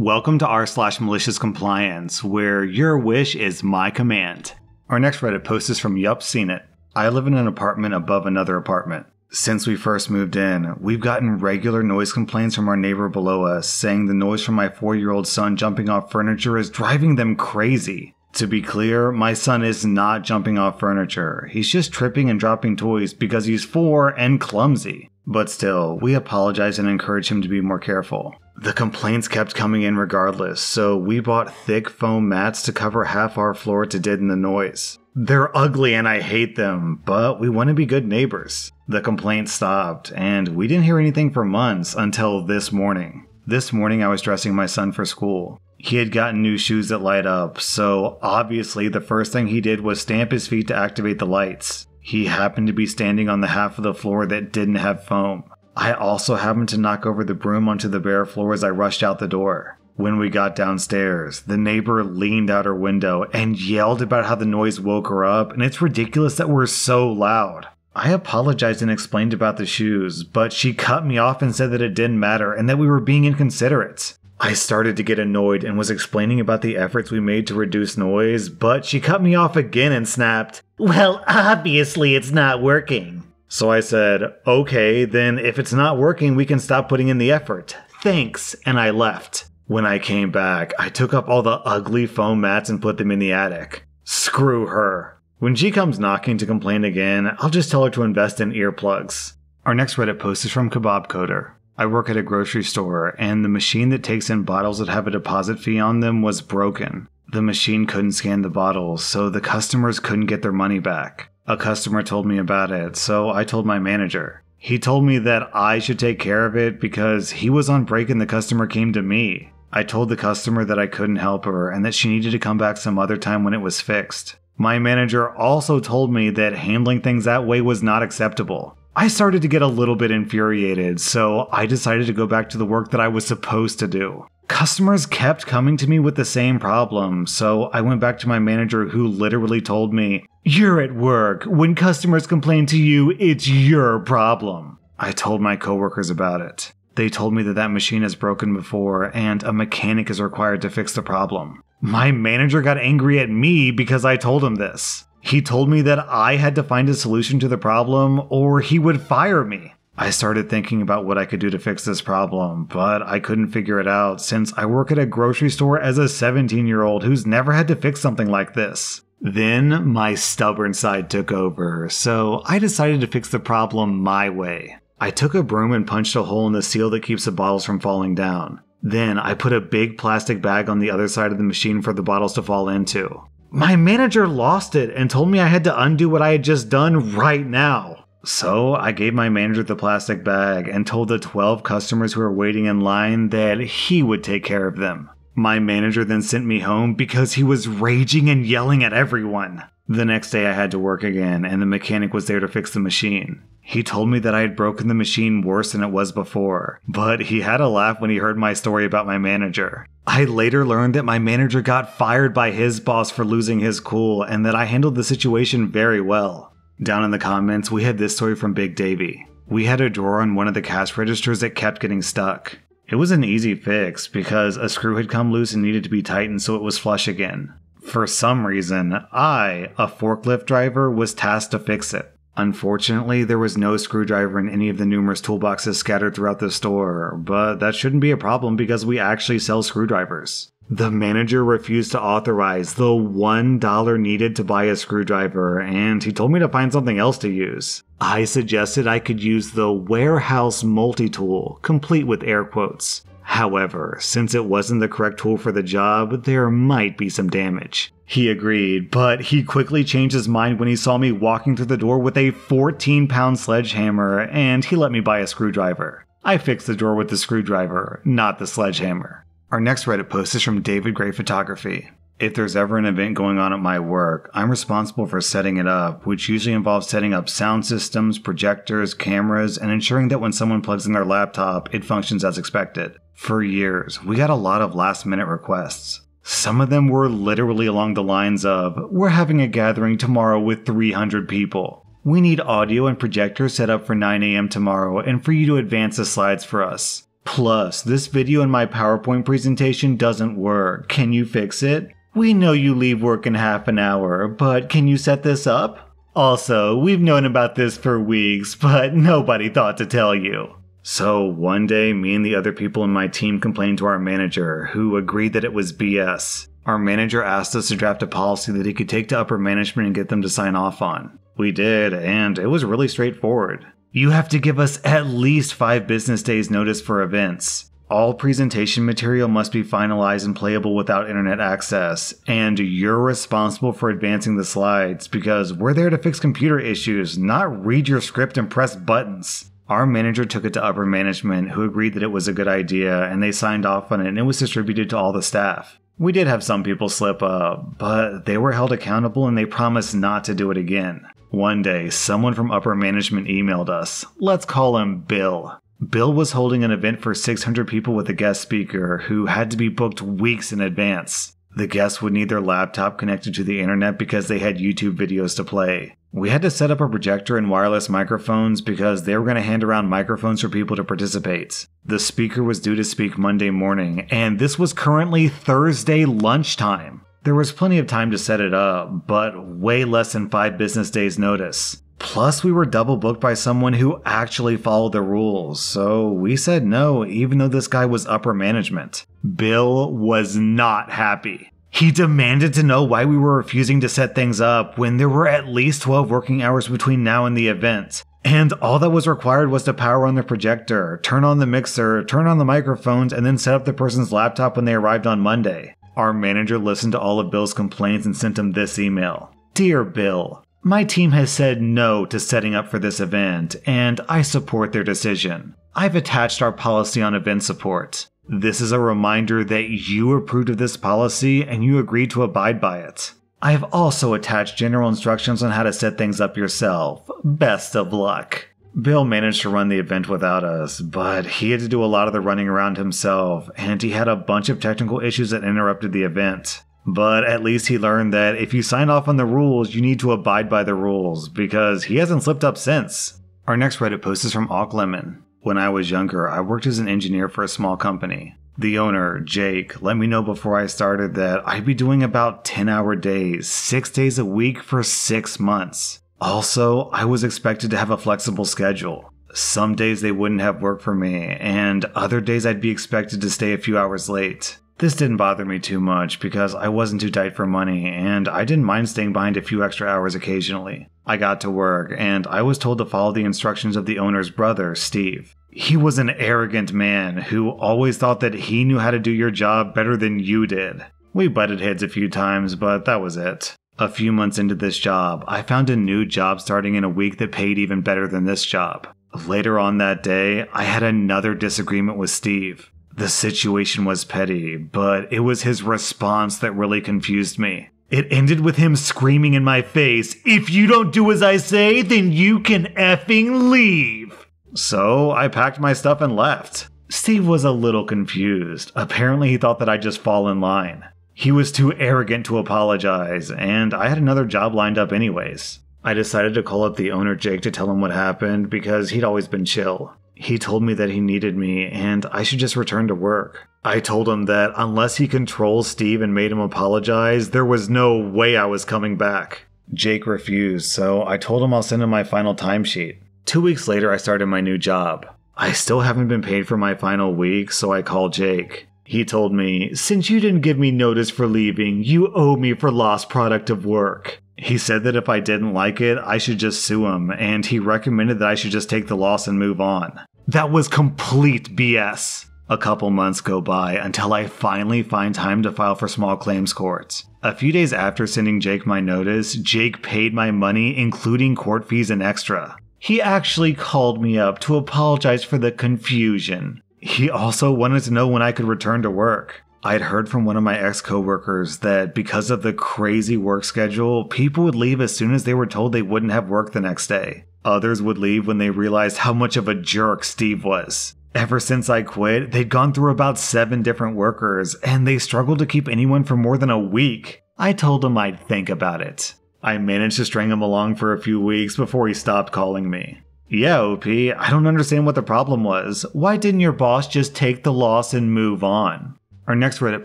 Welcome to r slash malicious compliance, where your wish is my command. Our next Reddit post is from Yup Seen It. I live in an apartment above another apartment. Since we first moved in, we've gotten regular noise complaints from our neighbor below us saying the noise from my four year old son jumping off furniture is driving them crazy. To be clear, my son is not jumping off furniture. He's just tripping and dropping toys because he's four and clumsy. But still, we apologize and encourage him to be more careful. The complaints kept coming in regardless, so we bought thick foam mats to cover half our floor to deaden the noise. They're ugly and I hate them, but we want to be good neighbors. The complaints stopped, and we didn't hear anything for months until this morning. This morning, I was dressing my son for school. He had gotten new shoes that light up, so obviously the first thing he did was stamp his feet to activate the lights. He happened to be standing on the half of the floor that didn't have foam. I also happened to knock over the broom onto the bare floor as I rushed out the door. When we got downstairs, the neighbor leaned out her window and yelled about how the noise woke her up, and it's ridiculous that we're so loud. I apologized and explained about the shoes, but she cut me off and said that it didn't matter and that we were being inconsiderate. I started to get annoyed and was explaining about the efforts we made to reduce noise, but she cut me off again and snapped, Well, obviously it's not working. So I said, Okay, then if it's not working, we can stop putting in the effort. Thanks, and I left. When I came back, I took up all the ugly foam mats and put them in the attic. Screw her. When she comes knocking to complain again, I'll just tell her to invest in earplugs. Our next Reddit post is from Kebab Coder. I work at a grocery store, and the machine that takes in bottles that have a deposit fee on them was broken. The machine couldn't scan the bottles, so the customers couldn't get their money back. A customer told me about it, so I told my manager. He told me that I should take care of it because he was on break and the customer came to me. I told the customer that I couldn't help her and that she needed to come back some other time when it was fixed. My manager also told me that handling things that way was not acceptable. I started to get a little bit infuriated, so I decided to go back to the work that I was supposed to do. Customers kept coming to me with the same problem, so I went back to my manager who literally told me, You're at work. When customers complain to you, it's your problem. I told my coworkers about it. They told me that that machine is broken before and a mechanic is required to fix the problem. My manager got angry at me because I told him this. He told me that I had to find a solution to the problem or he would fire me. I started thinking about what I could do to fix this problem, but I couldn't figure it out since I work at a grocery store as a 17 year old who's never had to fix something like this. Then my stubborn side took over, so I decided to fix the problem my way. I took a broom and punched a hole in the seal that keeps the bottles from falling down. Then I put a big plastic bag on the other side of the machine for the bottles to fall into. My manager lost it and told me I had to undo what I had just done right now. So I gave my manager the plastic bag and told the 12 customers who were waiting in line that he would take care of them. My manager then sent me home because he was raging and yelling at everyone. The next day, I had to work again, and the mechanic was there to fix the machine. He told me that I had broken the machine worse than it was before, but he had a laugh when he heard my story about my manager. I later learned that my manager got fired by his boss for losing his cool and that I handled the situation very well. Down in the comments, we had this story from Big Davy. We had a drawer on one of the cash registers that kept getting stuck. It was an easy fix because a screw had come loose and needed to be tightened so it was flush again. For some reason, I, a forklift driver, was tasked to fix it. Unfortunately, there was no screwdriver in any of the numerous toolboxes scattered throughout the store, but that shouldn't be a problem because we actually sell screwdrivers. The manager refused to authorize the $1 needed to buy a screwdriver, and he told me to find something else to use. I suggested I could use the warehouse multi tool, complete with air quotes. However, since it wasn't the correct tool for the job, there might be some damage. He agreed, but he quickly changed his mind when he saw me walking through the door with a 14 pound sledgehammer and he let me buy a screwdriver. I fixed the door with the screwdriver, not the sledgehammer. Our next Reddit post is from David Gray Photography. If there's ever an event going on at my work, I'm responsible for setting it up, which usually involves setting up sound systems, projectors, cameras, and ensuring that when someone plugs in their laptop, it functions as expected. For years, we got a lot of last minute requests. Some of them were literally along the lines of, We're having a gathering tomorrow with 300 people. We need audio and projectors set up for 9am tomorrow and for you to advance the slides for us. Plus, this video in my PowerPoint presentation doesn't work. Can you fix it? We know you leave work in half an hour, but can you set this up? Also, we've known about this for weeks, but nobody thought to tell you. So one day, me and the other people in my team complained to our manager, who agreed that it was BS. Our manager asked us to draft a policy that he could take to upper management and get them to sign off on. We did, and it was really straightforward. You have to give us at least five business days' notice for events. All presentation material must be finalized and playable without internet access, and you're responsible for advancing the slides because we're there to fix computer issues, not read your script and press buttons. Our manager took it to upper management, who agreed that it was a good idea, and they signed off on it, and it was distributed to all the staff. We did have some people slip up, but they were held accountable and they promised not to do it again. One day, someone from upper management emailed us. Let's call him Bill. Bill was holding an event for 600 people with a guest speaker who had to be booked weeks in advance. The guests would need their laptop connected to the internet because they had YouTube videos to play. We had to set up a projector and wireless microphones because they were going to hand around microphones for people to participate. The speaker was due to speak Monday morning, and this was currently Thursday lunchtime. There was plenty of time to set it up, but way less than five business days' notice. Plus, we were double booked by someone who actually followed the rules, so we said no, even though this guy was upper management. Bill was not happy. He demanded to know why we were refusing to set things up when there were at least 12 working hours between now and the event. And all that was required was to power on the projector, turn on the mixer, turn on the microphones, and then set up the person's laptop when they arrived on Monday. Our manager listened to all of Bill's complaints and sent him this email Dear Bill, my team has said no to setting up for this event, and I support their decision. I've attached our policy on event support. This is a reminder that you approved of this policy and you agreed to abide by it. I have also attached general instructions on how to set things up yourself. Best of luck. Bill managed to run the event without us, but he had to do a lot of the running around himself, and he had a bunch of technical issues that interrupted the event. But at least he learned that if you sign off on the rules, you need to abide by the rules, because he hasn't slipped up since. Our next Reddit post is from Auk Lemon. When I was younger, I worked as an engineer for a small company. The owner, Jake, let me know before I started that I'd be doing about 10 hour days, six days a week for six months. Also, I was expected to have a flexible schedule. Some days they wouldn't have work for me, and other days I'd be expected to stay a few hours late. This didn't bother me too much because I wasn't too tight for money and I didn't mind staying behind a few extra hours occasionally. I got to work and I was told to follow the instructions of the owner's brother, Steve. He was an arrogant man who always thought that he knew how to do your job better than you did. We butted heads a few times, but that was it. A few months into this job, I found a new job starting in a week that paid even better than this job. Later on that day, I had another disagreement with Steve. The situation was petty, but it was his response that really confused me. It ended with him screaming in my face, If you don't do as I say, then you can effing leave! So I packed my stuff and left. Steve was a little confused. Apparently, he thought that I'd just fall in line. He was too arrogant to apologize, and I had another job lined up anyways. I decided to call up the owner, Jake, to tell him what happened because he'd always been chill. He told me that he needed me and I should just return to work. I told him that unless he controlled Steve and made him apologize, there was no way I was coming back. Jake refused, so I told him I'll send him my final timesheet. Two weeks later, I started my new job. I still haven't been paid for my final week, so I called Jake he told me, Since you didn't give me notice for leaving, you owe me for lost product of work. He said that if I didn't like it, I should just sue him, and he recommended that I should just take the loss and move on. That was complete BS. A couple months go by until I finally find time to file for small claims courts. A few days after sending Jake my notice, Jake paid my money, including court fees and extra. He actually called me up to apologize for the confusion. He also wanted to know when I could return to work. I'd heard from one of my ex coworkers that because of the crazy work schedule, people would leave as soon as they were told they wouldn't have work the next day. Others would leave when they realized how much of a jerk Steve was. Ever since I quit, they'd gone through about seven different workers, and they struggled to keep anyone for more than a week. I told him I'd think about it. I managed to string him along for a few weeks before he stopped calling me. Yeah, OP, I don't understand what the problem was. Why didn't your boss just take the loss and move on? Our next Reddit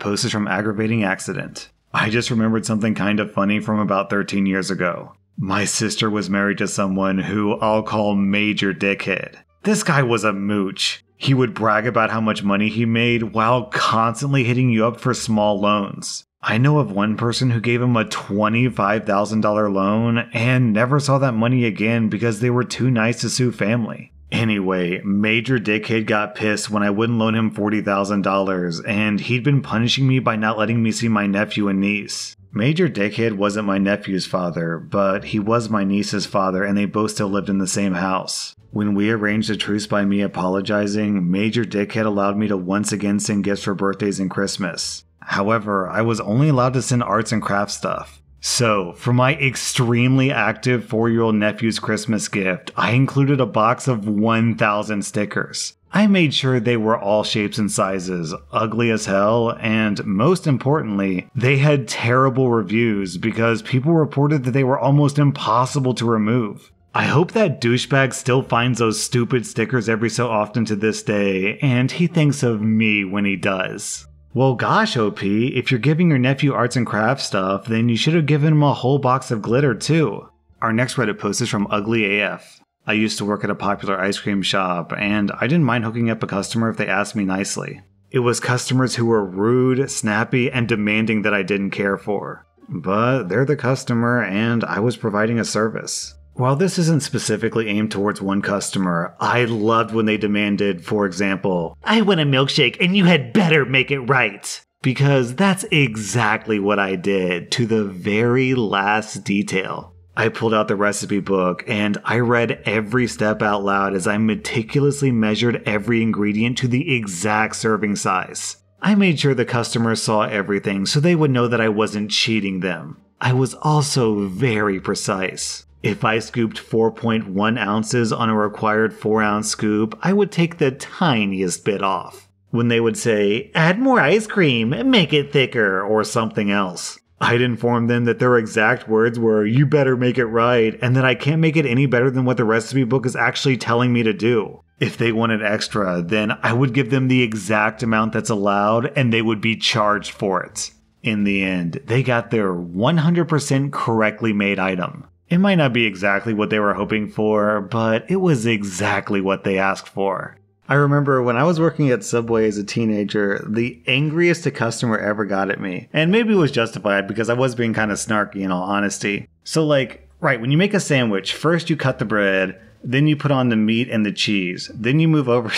post is from Aggravating Accident. I just remembered something kind of funny from about 13 years ago. My sister was married to someone who I'll call Major Dickhead. This guy was a mooch. He would brag about how much money he made while constantly hitting you up for small loans. I know of one person who gave him a $25,000 loan and never saw that money again because they were too nice to sue family. Anyway, Major Dickhead got pissed when I wouldn't loan him $40,000, and he'd been punishing me by not letting me see my nephew and niece. Major Dickhead wasn't my nephew's father, but he was my niece's father, and they both still lived in the same house. When we arranged a truce by me apologizing, Major Dickhead allowed me to once again send gifts for birthdays and Christmas. However, I was only allowed to send arts and crafts stuff. So, for my extremely active four year old nephew's Christmas gift, I included a box of 1,000 stickers. I made sure they were all shapes and sizes, ugly as hell, and most importantly, they had terrible reviews because people reported that they were almost impossible to remove. I hope that douchebag still finds those stupid stickers every so often to this day, and he thinks of me when he does. Well, gosh, OP, if you're giving your nephew arts and crafts stuff, then you should have given him a whole box of glitter too. Our next Reddit post is from Ugly AF. I used to work at a popular ice cream shop, and I didn't mind hooking up a customer if they asked me nicely. It was customers who were rude, snappy, and demanding that I didn't care for. But they're the customer, and I was providing a service. While this isn't specifically aimed towards one customer, I loved when they demanded, for example, I want a milkshake and you had better make it right. Because that's exactly what I did to the very last detail. I pulled out the recipe book and I read every step out loud as I meticulously measured every ingredient to the exact serving size. I made sure the customers saw everything so they would know that I wasn't cheating them. I was also very precise if I scooped 4.1 ounces on a required 4 ounce scoop, I would take the tiniest bit off. When they would say, add more ice cream, make it thicker, or something else. I'd inform them that their exact words were, you better make it right, and that I can't make it any better than what the recipe book is actually telling me to do. If they wanted extra, then I would give them the exact amount that's allowed and they would be charged for it. In the end, they got their 100% correctly made item. It might not be exactly what they were hoping for, but it was exactly what they asked for. I remember when I was working at Subway as a teenager, the angriest a customer ever got at me. And maybe it was justified because I was being kind of snarky in all honesty. So, like, right, when you make a sandwich, first you cut the bread, then you put on the meat and the cheese, then you move over.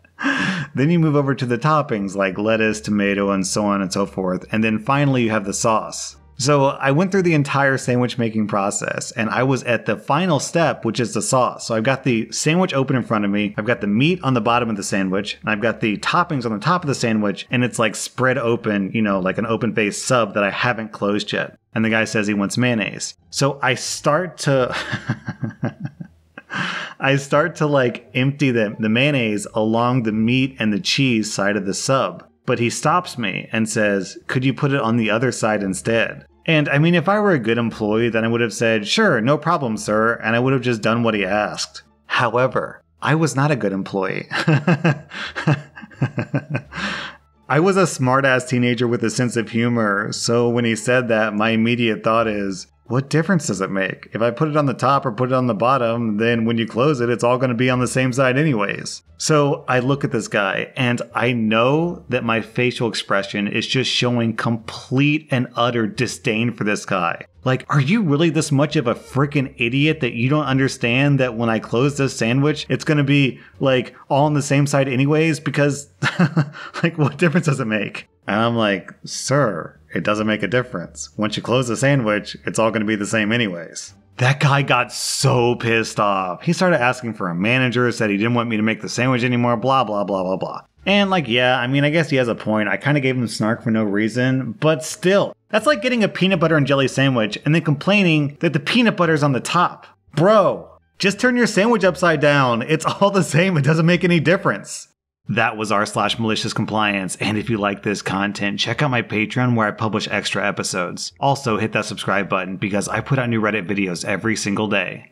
then you move over to the toppings like lettuce, tomato, and so on and so forth. And then finally, you have the sauce. So I went through the entire sandwich making process and I was at the final step, which is the sauce. So I've got the sandwich open in front of me. I've got the meat on the bottom of the sandwich and I've got the toppings on the top of the sandwich and it's like spread open, you know, like an open faced sub that I haven't closed yet. And the guy says he wants mayonnaise. So I start to. I start to like empty the, the mayonnaise along the meat and the cheese side of the sub. But he stops me and says, Could you put it on the other side instead? And I mean, if I were a good employee, then I would have said, Sure, no problem, sir, and I would have just done what he asked. However, I was not a good employee. I was a smartass teenager with a sense of humor, so when he said that, my immediate thought is, what difference does it make? If I put it on the top or put it on the bottom, then when you close it, it's all going to be on the same side, anyways. So I look at this guy and I know that my facial expression is just showing complete and utter disdain for this guy. Like, are you really this much of a freaking idiot that you don't understand that when I close this sandwich, it's gonna be like all on the same side, anyways? Because, like, what difference does it make? And I'm like, sir, it doesn't make a difference. Once you close the sandwich, it's all going to be the same, anyways. That guy got so pissed off. He started asking for a manager, said he didn't want me to make the sandwich anymore, blah, blah, blah, blah, blah. And, like, yeah, I mean, I guess he has a point. I kind of gave him snark for no reason, but still, that's like getting a peanut butter and jelly sandwich and then complaining that the peanut butter's on the top. Bro, just turn your sandwich upside down. It's all the same, it doesn't make any difference that was r slash malicious compliance. And if you like this content, check out my Patreon where I publish extra episodes. Also hit that subscribe button because I put out new Reddit videos every single day.